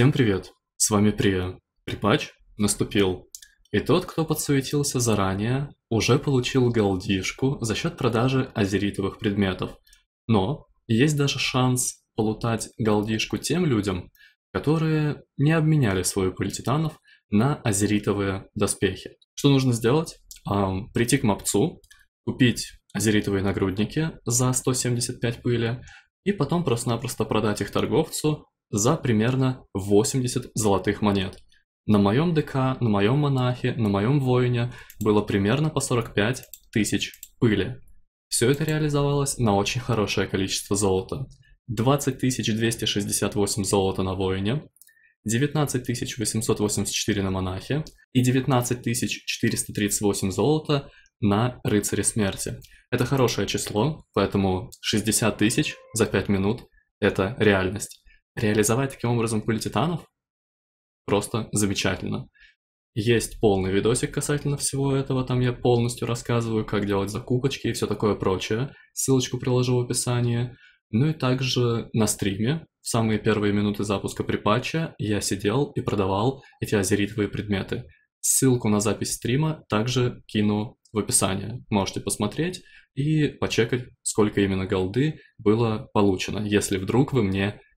Всем привет! С вами Прия. Припач наступил. И тот, кто подсуетился заранее, уже получил голдишку за счет продажи азеритовых предметов. Но есть даже шанс полутать голдишку тем людям, которые не обменяли свою пыль титанов на азеритовые доспехи. Что нужно сделать? А, прийти к мопцу, купить азеритовые нагрудники за 175 пыли, и потом просто-напросто продать их торговцу за примерно 80 золотых монет. На моем ДК, на моем монахе, на моем воине было примерно по 45 тысяч пыли. Все это реализовалось на очень хорошее количество золота. 20 268 золота на воине, 19 884 на монахе и 19 438 золота на рыцаре смерти. Это хорошее число, поэтому 60 тысяч за 5 минут – это реальность реализовать таким образом пыль титанов просто замечательно. Есть полный видосик касательно всего этого, там я полностью рассказываю, как делать закупочки и все такое прочее. Ссылочку приложу в описании. Ну и также на стриме, в самые первые минуты запуска припатча, я сидел и продавал эти азеритовые предметы. Ссылку на запись стрима также кину в описании. Можете посмотреть и почекать, сколько именно голды было получено, если вдруг вы мне